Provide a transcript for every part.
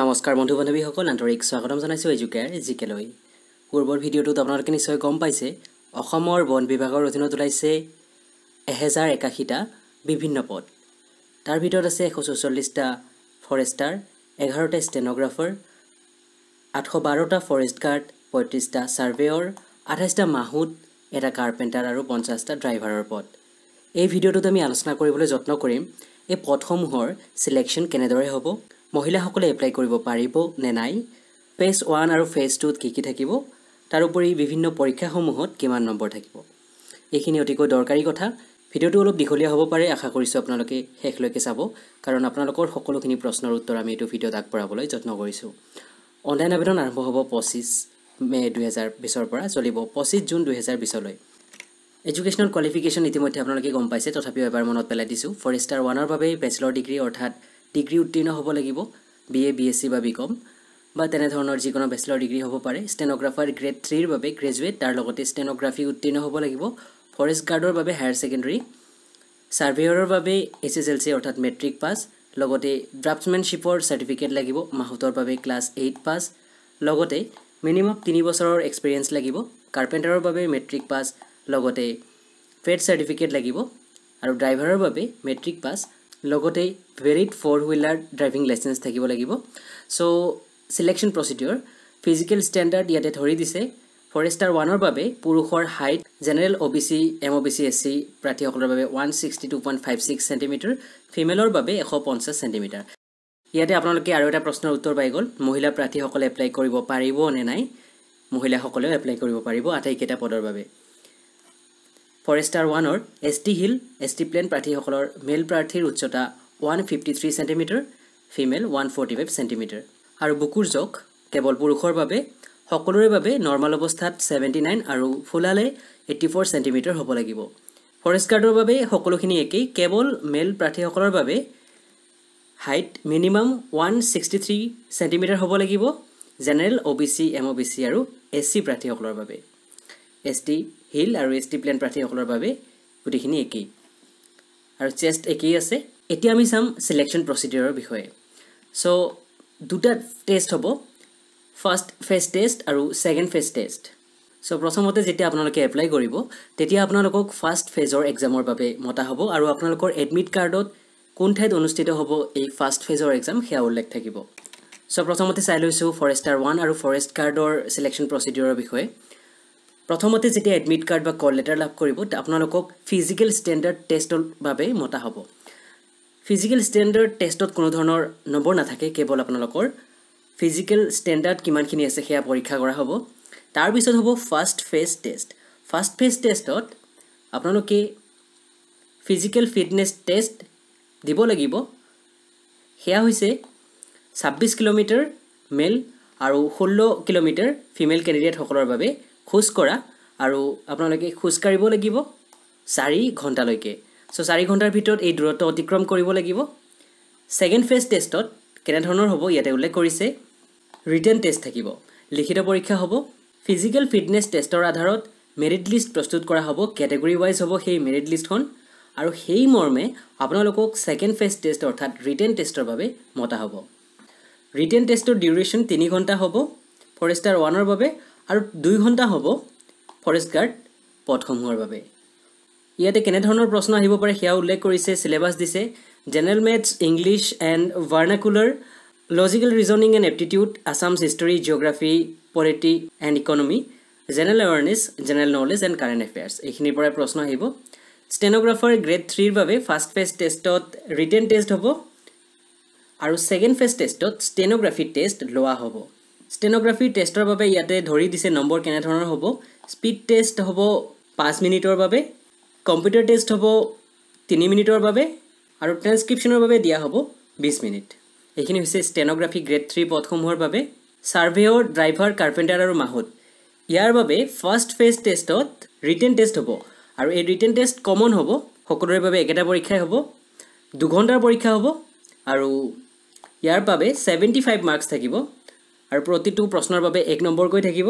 নমস্কাৰ বন্ধু বান্ধৱীসকল আন্তৰিক স্বাগতম জনাইছোঁ এজুকেৰ জিকেলৈ পূৰ্বৰ ভিডিঅ'টোত আপোনালোকে নিশ্চয় গম পাইছে অসমৰ বন বিভাগৰ অধীনত ওলাইছে এহেজাৰ একাশীটা বিভিন্ন পদ তাৰ ভিতৰত আছে এশ চৌচল্লিছটা ফৰেষ্টাৰ এঘাৰটা ষ্টেনগ্ৰাফাৰ আঠশ বাৰটা ফৰেষ্ট গাৰ্ড পঁয়ত্ৰিছটা ছাৰ্ভেয়ৰ আঠাইছটা মাহুদ এটা কাৰ্পেণ্টাৰ আৰু পঞ্চাছটা ড্ৰাইভাৰৰ পদ এই ভিডিঅ'টোত আমি আলোচনা কৰিবলৈ যত্ন কৰিম এই পদসমূহৰ চিলেকশ্যন কেনেদৰে হ'ব মহিলাসকলে এপ্লাই কৰিব পাৰিব নে নাই ফেজ ওৱান আৰু ফেজ টুত কি কি থাকিব তাৰোপৰি বিভিন্ন পৰীক্ষাসমূহত কিমান নম্বৰ থাকিব এইখিনি অতিকৈ দৰকাৰী কথা ভিডিঅ'টো অলপ দীঘলীয়া হ'ব পাৰে আশা কৰিছোঁ আপোনালোকে শেষলৈকে চাব কাৰণ আপোনালোকৰ সকলোখিনি প্ৰশ্নৰ উত্তৰ আমি এইটো ভিডিঅ'ত আগবঢ়াবলৈ যত্ন কৰিছোঁ অনলাইন আবেদন আৰম্ভ হ'ব পঁচিছ মে দুহেজাৰ বিছৰ পৰা চলিব পঁচিছ জুন দুহেজাৰ বিছলৈ এডুকেশ্যনেল কোৱালিফিকেশ্যন ইতিমধ্যে আপোনালোকে গম পাইছে তথাপিও এবাৰ মনত পেলাই দিছোঁ ফৰ ষ্টাৰ ওৱানৰ বাবে বেচেলৰ ডিগ্ৰী অৰ্থাৎ ডিগ্ৰী উত্তীৰ্ণ হ'ব লাগিব B A B S C বা বি কম বা তেনেধৰণৰ যিকোনো বেচেলৰ ডিগ্ৰী হ'ব পাৰে ষ্টেনগ্ৰাফাৰ গ্ৰেড থ্ৰীৰ বাবে গ্ৰেজুৱেট তাৰ লগতে ষ্টেনগ্ৰাফী উত্তীৰ্ণ হ'ব লাগিব ফৰেষ্ট গাৰ্ডৰ বাবে হায়াৰ ছেকেণ্ডেৰী ছাৰ্ভেয়াৰৰ বাবে এছ এছ এল চি অৰ্থাৎ মেট্ৰিক পাছ লগতে ড্ৰাফ্টমেনশ্বিপৰ চাৰ্টিফিকেট লাগিব মাহতৰ বাবে ক্লাছ এইট পাছ লগতে মিনিমাম তিনি বছৰৰ এক্সপিৰিয়েঞ্চ লাগিব কাৰ্পেণ্টাৰৰ বাবে মেট্ৰিক পাছ লগতে ফেড চাৰ্টিফিকেট লাগিব আৰু ড্ৰাইভাৰৰ বাবে মেট্ৰিক পাছ লগতে valid four wheeler driving licence থাকিব লাগিব so' selection procedure physical standard ইয়াতে ধৰি দিছে ফৰেষ্টাৰ ওৱানৰ বাবে পুৰুষৰ height general O' B C M O' B C S C প্ৰাৰ্থীসকলৰ বাবে one sixty two point five six centimetre ফিমেলৰ বাবে এশ পঞ্চাছ চেণ্টিমিটাৰ ইয়াতে আপোনালোকে আৰু এটা প্ৰশ্নৰ উত্তৰ পাই গ'ল মহিলা প্ৰাৰ্থীসকলে এপ্লাই কৰিব পাৰিব নে নাই মহিলাসকলেও এপ্লাই কৰিব পাৰিব আটাইকেইটা পদৰ বাবে ফৰেষ্টাৰ ওৱানৰ S T hill S T plain প্ৰাৰ্থীসকলৰ মেল প্ৰাৰ্থীৰ উচ্চতা one fifty three centimetre female one forty five centimetre আৰু বুকুৰ জখ কেৱল পুৰুষৰ বাবে সকলোৰে বাবে নৰ্মেল অৱস্থাত ছেভেণ্টি নাইন আৰু ফুলালে এইটি ফ'ৰ চেণ্টিমিটাৰ হ'ব লাগিব ফৰেষ্ট গাৰ্ডৰ বাবে সকলোখিনি একেই কেৱল মেল প্ৰাৰ্থীসকলৰ বাবে height minimum one sixty three centimetre হ'ব লাগিব general O' B C M O' B C আৰু এছ চি প্ৰাৰ্থীসকলৰ বাবে এছ টি হিল আৰু এছ টি প্লেন প্ৰাৰ্থীসকলৰ বাবে গোটেইখিনি একেই আৰু চেষ্ট একেই আছে এতিয়া আমি চাম ছিলেকশ্যন প্ৰচিডিঅৰৰ বিষয়ে চ' দুটা টেষ্ট হ'ব ফাৰ্ষ্ট ফেজ টেষ্ট আৰু ছেকেণ্ড ফেজ টেষ্ট চ' প্ৰথমতে যেতিয়া আপোনালোকে এপ্লাই কৰিব তেতিয়া আপোনালোকক ফাৰ্ষ্ট ফেজৰ এক্সামৰ বাবে মতা হ'ব আৰু আপোনালোকৰ এডমিট কাৰ্ডত কোন ঠাইত অনুষ্ঠিত হ'ব এই ফাৰ্ষ্ট ফেজৰ এক্সাম সেয়া উল্লেখ থাকিব চ' প্ৰথমতে চাই লৈছোঁ ফৰেষ্টাৰ ওৱান আৰু ফৰেষ্ট গাৰ্ডৰ ছিলেকশ্যন প্ৰচিডিঅ'ৰৰ বিষয়ে প্ৰথমতে যেতিয়া এডমিট কাৰ্ড বা কল লেটাৰ লাভ কৰিব আপোনালোকক ফিজিকেল ষ্টেণ্ডাৰ্ড টেষ্টৰ বাবে মতা হ'ব ফিজিকেল ষ্টেণ্ডাৰ্ড টেষ্টত কোনো ধৰণৰ নম্বৰ নাথাকে কেৱল আপোনালোকৰ ফিজিকেল ষ্টেণ্ডাৰ্ড কিমানখিনি আছে সেয়া পৰীক্ষা কৰা হ'ব তাৰপিছত হ'ব first phase test first phase টেষ্টত আপোনালোকে ফিজিকেল ফিটনেছ টেষ্ট দিব লাগিব সেয়া হৈছে ছাব্বিছ কিলোমিটাৰ মেল আৰু ষোল্ল কিলোমিটাৰ ফিমেল কেণ্ডিডেটসকলৰ বাবে খোজ কৰা আৰু আপোনালোকে খোজকাঢ়িব লাগিব চাৰি ঘণ্টালৈকে চ' চাৰি ঘণ্টাৰ ভিতৰত এই দূৰত্ব অতিক্ৰম কৰিব লাগিব ছেকেণ্ড ফেজ টেষ্টত কেনেধৰণৰ হ'ব ইয়াতে উল্লেখ কৰিছে ৰিটেন টেষ্ট থাকিব লিখিত পৰীক্ষা হ'ব ফিজিকেল ফিটনেছ টেষ্টৰ আধাৰত মেৰিট লিষ্ট প্ৰস্তুত কৰা হ'ব কেটেগৰী ৱাইজ হ'ব সেই মেৰিট লিষ্টখন আৰু সেই মৰ্মে আপোনালোকক ছেকেণ্ড ফেজ টেষ্ট অৰ্থাৎ ৰিটেন টেষ্টৰ বাবে মতা হ'ব ৰিটেন টেষ্টৰ ডিউৰেশ্যন তিনি ঘণ্টা হ'ব ফৰেষ্টাৰ ওৱানৰ বাবে আৰু দুই ঘণ্টা হ'ব ফৰেষ্ট গাৰ্ড পদসমূহৰ বাবে ইয়াতে কেনেধৰণৰ প্ৰশ্ন আহিব পাৰে সেয়া উল্লেখ কৰিছে চিলেবাছ দিছে general maths English and vernacular logical reasoning and aptitude Assam's history geography polity and economy general awareness general knowledge and current affairs এইখিনিৰ পৰাই প্ৰশ্ন আহিব ষ্টেনগ্ৰাফাৰ গ্ৰেড থ্ৰীৰ বাবে ফাৰ্ষ্ট ফেজ টেষ্টত ৰিটেন টেষ্ট হ'ব আৰু ছেকেণ্ড ফেজ টেষ্টত ষ্টেনগ্ৰাফী টেষ্ট লোৱা হ'ব ষ্টেনগ্ৰাফী টেষ্টৰ বাবে ইয়াতে ধৰি দিছে নম্বৰ কেনেধৰণৰ হ'ব স্পীড টেষ্ট হ'ব পাঁচ মিনিটৰ বাবে কম্পিউটাৰ টেষ্ট হ'ব তিনি মিনিটৰ বাবে আৰু ট্ৰেঞ্চক্ৰিপশ্যনৰ বাবে দিয়া হ'ব বিছ মিনিট এইখিনি হৈছে ষ্টেনগ্ৰাফী গ্ৰেড থ্ৰী পথসমূহৰ বাবে ছাৰ্ভেয়ৰ ড্ৰাইভাৰ কাৰ্পেণ্টাৰ আৰু মাহুত ইয়াৰ বাবে ফাৰ্ষ্ট ফেজ টেষ্টত ৰিটেন টেষ্ট হ'ব আৰু এই ৰিটেন টেষ্ট কমন হ'ব সকলোৰে বাবে একেটা পৰীক্ষাই হ'ব দুঘণ্টাৰ পৰীক্ষা হ'ব আৰু ইয়াৰ বাবে ছেভেণ্টি ফাইভ মাৰ্কছ থাকিব আৰু প্ৰতিটো প্ৰশ্নৰ বাবে এক নম্বৰকৈ থাকিব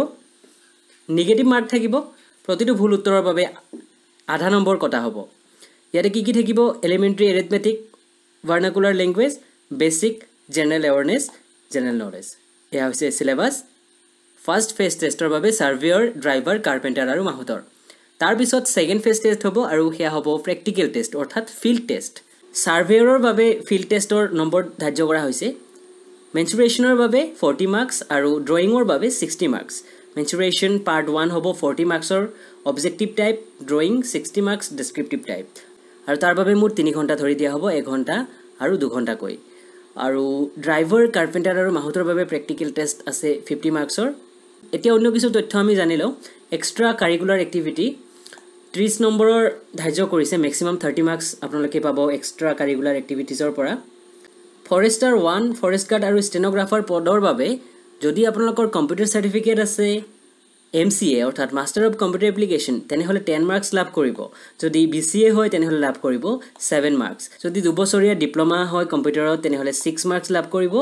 নিগেটিভ মাৰ্ক থাকিব প্ৰতিটো ভুল উত্তৰৰ বাবে আধা নম্বৰ কটা হ'ব ইয়াতে কি কি থাকিব elementary arithmetic vernacular language basic general awareness general knowledge এয়া হৈছে চিলেবাছ ফাৰ্ষ্ট ফেজ টেষ্টৰ বাবে ছাৰ্ভেয়াৰ ড্ৰাইভাৰ কাৰ্পেণ্টাৰ আৰু মাহুতৰ তাৰপিছত ছেকেণ্ড ফেজ টেষ্ট হ'ব আৰু সেয়া হ'ব প্ৰেক্টিকেল টেষ্ট অৰ্থাৎ ফিল্ড টেষ্ট ছাৰ্ভেয়াৰৰ বাবে ফিল্ড টেষ্টৰ নম্বৰ ধাৰ্য কৰা হৈছে মেঞ্চুৰেশ্যনৰ বাবে ফৰ্টি মাৰ্কছ আৰু ড্ৰয়িঙৰ বাবে sixty marks measurement part one হ'ব ফৰ্টি মাৰ্কছৰ objective type drawing sixty marks descriptive type আৰু তাৰ বাবে মোৰ তিনি ঘণ্টা ধৰি দিয়া হ'ব এঘণ্টা আৰু দুঘণ্টাকৈ আৰু ড্ৰাইভাৰ কাৰ্পেণ্টাৰ আৰু মাহুতৰ বাবে প্ৰেক্টিকেল টেষ্ট আছে ফিফটি মাৰ্কছৰ এতিয়া অন্য কিছু তথ্য আমি জানি লওঁ এক্সট্ৰা কাৰিকুলাৰ এক্টিভিটি ত্ৰিছ নম্বৰৰ ধাৰ্য কৰিছে মেক্সিমাম থাৰ্টি মাৰ্কছ আপোনালোকে পাব এক্সট্ৰা কাৰিকুলাৰ এক্টিভিটিজৰ পৰা ফৰেষ্টাৰ ওৱান ফৰেষ্ট গাৰ্ড আৰু ষ্টেনগ্ৰাফাৰ পদৰ বাবে যদি আপোনালোকৰ কম্পিউটাৰ চাৰ্টিফিকেট আছে এম চি এ অৰ্থাৎ মাষ্টাৰ অৱ কম্পিউটাৰ এপ্লিকেশ্যন তেনেহ'লে টেন মাৰ্কছ লাভ কৰিব যদি বি চি এ হয় তেনেহ'লে লাভ কৰিব ছেভেন মাৰ্কছ যদি দুবছৰীয়া ডিপ্ল'মা হয় কম্পিউটাৰত তেনেহ'লে ছিক্স মাৰ্কছ লাভ কৰিব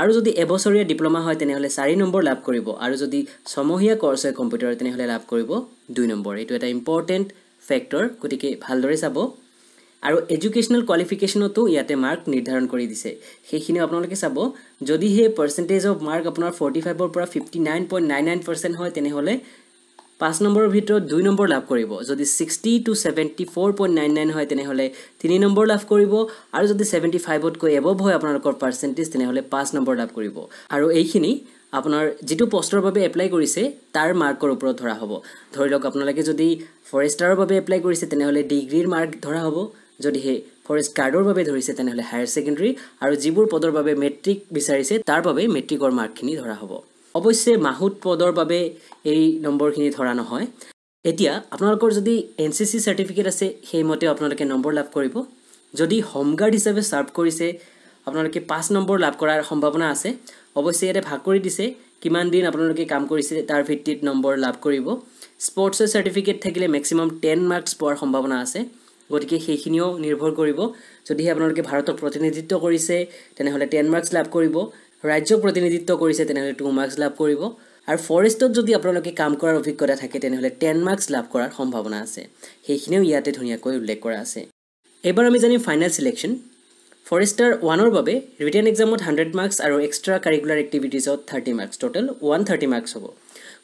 আৰু যদি এবছৰীয়া ডিপ্ল'মা হয় তেনেহ'লে চাৰি নম্বৰ লাভ কৰিব আৰু যদি ছমহীয়া কৰ্চ হয় কম্পিউটাৰত তেনেহ'লে লাভ কৰিব দুই নম্বৰ এইটো এটা ইম্পৰ্টেণ্ট ফেক্টৰ গতিকে ভালদৰে চাব আৰু এডুকেচনেল কোৱালিফিকেশ্যনতো ইয়াতে মাৰ্ক নিৰ্ধাৰণ কৰি দিছে সেইখিনিও আপোনালোকে চাব যদি সেই পাৰ্চেণ্টেজ অফ মাৰ্ক আপোনাৰ ফৰ্টি ফাইভৰ পৰা fifty nine point nine nine percent হয় তেনেহ'লে পাঁচ নম্বৰৰ ভিতৰত দুই নম্বৰ লাভ কৰিব যদি sixty to seventy four point nine nine হয় তেনেহ'লে তিনি নম্বৰ লাভ কৰিব আৰু যদি ছেভেণ্টি ফাইভতকৈ এবভ হয় আপোনালোকৰ পাৰ্চেণ্টেজ তেনেহ'লে পাঁচ নম্বৰ লাভ কৰিব আৰু এইখিনি আপোনাৰ যিটো পষ্টৰ বাবে এপ্লাই কৰিছে তাৰ মাৰ্কৰ ওপৰত ধৰা হ'ব ধৰি লওক আপোনালোকে যদি ফৰেষ্টাৰৰ বাবে এপ্লাই কৰিছে তেনেহ'লে ডিগ্ৰীৰ মাৰ্ক ধৰা হ'ব যদিহে ফৰেষ্ট গাৰ্ডৰ বাবে ধৰিছে তেনেহ'লে হায়াৰ ছেকেণ্ডেৰী আৰু যিবোৰ পদৰ বাবে মেট্ৰিক বিচাৰিছে তাৰ বাবে মেট্ৰিকৰ মাৰ্কখিনি ধৰা হ'ব অৱশ্যে মাহুত পদৰ বাবে এই নম্বৰখিনি ধৰা নহয় এতিয়া আপোনালোকৰ যদি এন চি চি চাৰ্টিফিকেট আছে সেইমতে আপোনালোকে নম্বৰ লাভ কৰিব যদি হোমগাৰ্ড হিচাপে ছাৰ্ভ কৰিছে আপোনালোকে পাঁচ নম্বৰ লাভ কৰাৰ সম্ভাৱনা আছে অৱশ্যে ইয়াতে ভাগ কৰি দিছে কিমান দিন আপোনালোকে কাম কৰিছে তাৰ ভিত্তিত নম্বৰ লাভ কৰিব স্পৰ্টছৰ চাৰ্টিফিকেট থাকিলে মেক্সিমাম টেন মাৰ্কছ পোৱাৰ সম্ভাৱনা আছে গতিকে সেইখিনিও নিৰ্ভৰ কৰিব যদিহে আপোনালোকে ভাৰতক প্ৰতিনিধিত্ব কৰিছে তেনেহ'লে টেন মাৰ্কছ লাভ কৰিব ৰাজ্যক প্ৰতিনিধিত্ব কৰিছে তেনেহ'লে টু মাৰ্কছ লাভ কৰিব আৰু ফৰেষ্টত যদি আপোনালোকে কাম কৰাৰ অভিজ্ঞতা থাকে তেনেহ'লে টেন মাৰ্কছ লাভ কৰাৰ সম্ভাৱনা আছে সেইখিনিও ইয়াতে ধুনীয়াকৈ উল্লেখ কৰা আছে এইবাৰ আমি জানিম ফাইনেল চিলেকশ্যন ফৰেষ্টাৰ ওৱানৰ বাবে ৰিটাৰ্ণ এক্সামত হাণ্ড্ৰেড মাৰ্কছ আৰু এক্সট্ৰা কাৰিকুলাৰ এক্টিভিটিজত thirty marks total one thirty marks হ'ব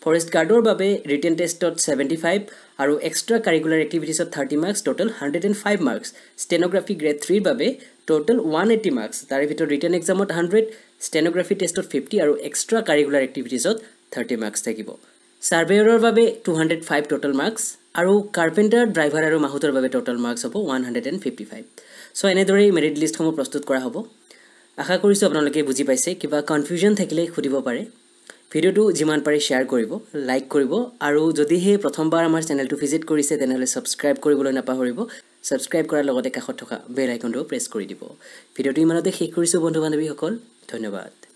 ফৰেষ্ট গাৰ্ডৰ বাবে ৰিটেন টেষ্টত ছেভেণ্টি ফাইভ আৰু এক্সট্ৰা কাৰিকুলাৰ এক্টিভিটিছত thirty marks total hundred and five marks stenography grade থ্ৰীৰ বাবে ট'টেল ওৱান এইটি মাৰ্কছ তাৰে ভিতৰত ৰিটেন এক্সামত হাণ্ড্ৰেড ষ্টেনগ্ৰাফি টেষ্টত ফিফটি আৰু এক্সট্ৰা কাৰিকুলাৰ এক্টিভিটিছত থাৰ্টি মাৰ্কছ থাকিব ছাৰ্ভেয়াৰৰ বাবে two hundred five total marks আৰু কাৰ্পেণ্টাৰ ড্ৰাইভাৰ আৰু মাহুতৰ বাবে ট'টেল মাৰ্কছ হ'ব one hundred and fifty five so' এনেদৰেই মেৰিট লিষ্টসমূহ প্ৰস্তুত কৰা হ'ব আশা কৰিছোঁ আপোনালোকে বুজি পাইছে কিবা কনফিউজন থাকিলে সুধিব পাৰে ভিডিঅ'টো যিমান পাৰি শ্বেয়াৰ কৰিব লাইক কৰিব আৰু যদিহে প্ৰথমবাৰ আমাৰ চেনেলটো ভিজিট কৰিছে তেনেহ'লে ছাবস্ক্ৰাইব কৰিবলৈ নাপাহৰিব ছাবস্ক্ৰাইব কৰাৰ লগতে কাষত থকা বেল আইকনটোও প্ৰেছ কৰি দিব ভিডিঅ'টো ইমানতে শেষ কৰিছোঁ বন্ধু বান্ধৱীসকল ধন্যবাদ